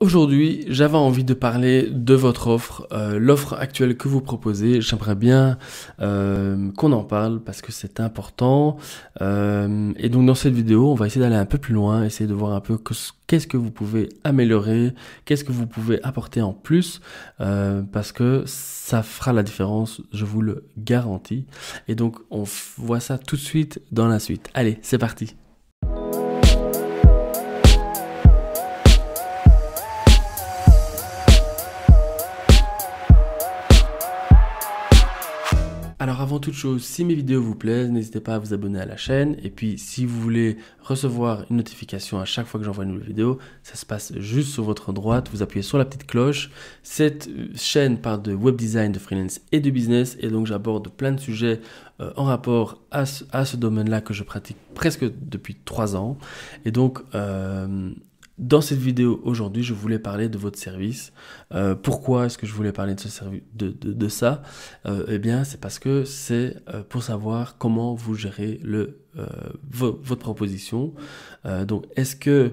Aujourd'hui, j'avais envie de parler de votre offre, euh, l'offre actuelle que vous proposez. J'aimerais bien euh, qu'on en parle parce que c'est important. Euh, et donc dans cette vidéo, on va essayer d'aller un peu plus loin, essayer de voir un peu qu'est-ce que vous pouvez améliorer, qu'est-ce que vous pouvez apporter en plus, parce que ça fera la différence, je vous le garantis. Et donc on voit ça tout de suite dans la suite. Allez, c'est parti. Alors avant toute chose, si mes vidéos vous plaisent, n'hésitez pas à vous abonner à la chaîne. Et puis si vous voulez recevoir une notification à chaque fois que j'envoie une nouvelle vidéo, ça se passe juste sur votre droite. Vous appuyez sur la petite cloche. Cette euh, chaîne parle de web design, de freelance et de business. Et donc j'aborde plein de sujets euh, en rapport à ce, domaine-là que je pratique presque depuis trois ans. Et donc euh, dans cette vidéo aujourd'hui, je voulais parler de votre service. Euh, pourquoi est-ce que je voulais parler de, ça euh, Eh bien, c'est parce que c'est euh, pour savoir comment vous gérez le, votre proposition. donc, est-ce que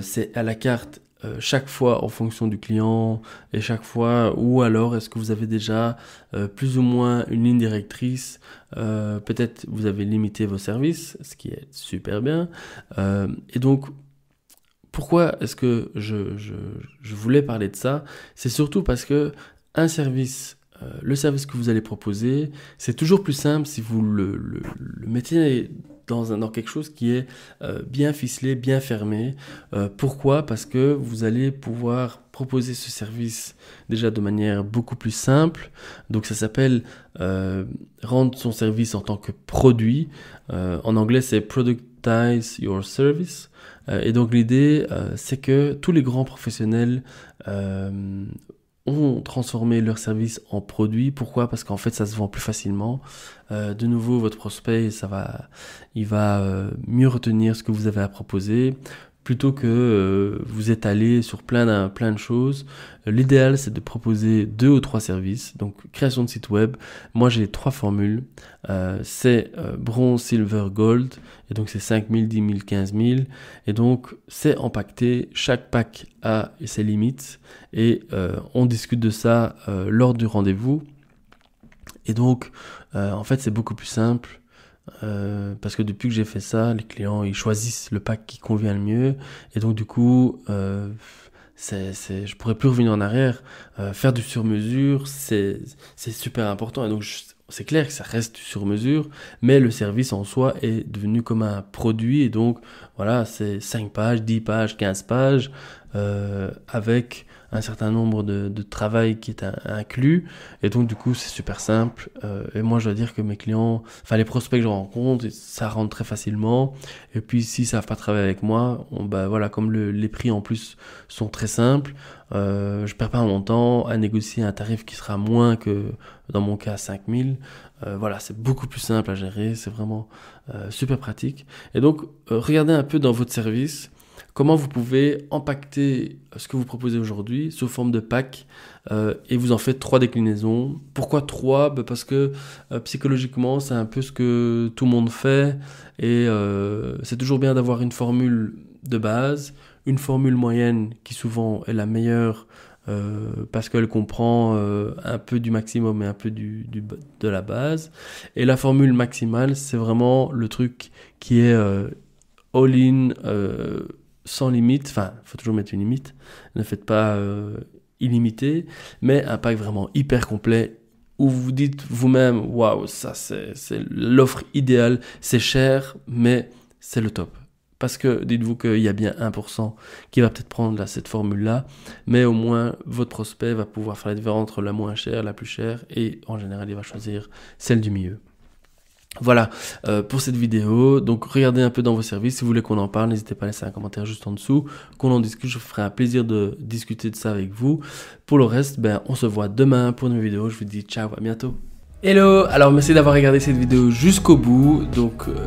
c'est à la carte chaque fois en fonction du client et chaque fois ou alors est-ce que vous avez déjà plus ou moins une ligne directrice peut-être vous avez limité vos services ce qui est super bien et donc pourquoi est-ce que je, voulais parler de ça C'est surtout parce que un service, euh, le service que vous allez proposer, c'est toujours plus simple si vous le, le, mettez dans, un, dans quelque chose qui est euh, bien ficelé, bien fermé. Euh, pourquoi Parce que vous allez pouvoir proposer ce service déjà de manière beaucoup plus simple. Donc ça s'appelle rendre son service en tant que produit. en anglais c'est product your service. Euh, et donc l'idée, euh, c'est que tous les grands professionnels euh, ont transformé leur service en produit. Pourquoi Parce qu'en fait, ça se vend plus facilement. de nouveau, votre prospect, ça va, il va mieux retenir ce que vous avez à proposer plutôt que euh, vous êtes sur plein de, plein de choses. L'idéal, c'est de proposer deux ou trois services. Donc, création de site web. Moi, j'ai trois formules. Euh, c'est euh, bronze, silver, gold. Et donc, c'est 5000, 10 000, 15 000. Et donc, c'est empaqueté. Chaque pack a ses limites. Et on discute de ça lors du rendez-vous. Et donc, en fait, c'est beaucoup plus simple euh, parce que depuis que j'ai fait ça, les clients ils choisissent le pack qui convient le mieux et donc du coup, euh, je pourrais plus revenir en arrière. Euh, faire du sur-mesure, c'est, super important et donc c'est clair que ça reste du sur mesure, mais le service en soi est devenu comme un produit et donc voilà, c'est 5 pages, 10 pages, 15 pages avec un certain nombre de, de travail qui est inclus. Et donc, du coup, c'est super simple. Euh, et moi, je dois dire que mes clients, enfin, les prospects que je rencontre, ça rentre très facilement. Et puis, s'ils savent pas travailler avec moi, on, bah, voilà, comme les prix en plus sont très simples, euh, je perds pas mon temps à négocier un tarif qui sera moins que, dans mon cas, 5000. Euh, voilà, c'est beaucoup plus simple à gérer. C'est vraiment euh, super pratique. Et donc, euh, regardez un peu dans votre service comment vous pouvez impacter ce que vous proposez aujourd'hui sous forme de pack euh, et vous en faites trois déclinaisons. Pourquoi trois bah, Parce que euh, psychologiquement, c'est un peu ce que tout le monde fait et euh, c'est toujours bien d'avoir une formule de base, une formule moyenne qui souvent est la meilleure parce qu'elle comprend un peu du maximum et un peu du, de la base. Et la formule maximale, c'est vraiment le truc qui est all-in sans limite, enfin, il faut toujours mettre une limite, ne faites pas euh, illimité, mais un pack vraiment hyper complet où vous vous dites vous-même, waouh, ça c'est l'offre idéale, c'est cher, mais c'est le top. Parce que dites-vous qu'il y a bien 1% qui va peut-être prendre là, cette formule-là, mais au moins votre prospect va pouvoir faire la différence entre la moins chère, la plus chère, et en général il va choisir celle du milieu. Voilà euh, pour cette vidéo. Donc regardez un peu dans vos services. Si vous voulez qu'on en parle, n'hésitez pas à laisser un commentaire juste en dessous, qu'on en discute. Je ferai un plaisir de discuter de ça avec vous. Pour le reste, ben, on se voit demain pour une nouvelle vidéo. Je vous dis ciao, à bientôt. Hello, alors merci d'avoir regardé cette vidéo jusqu'au bout. Donc euh,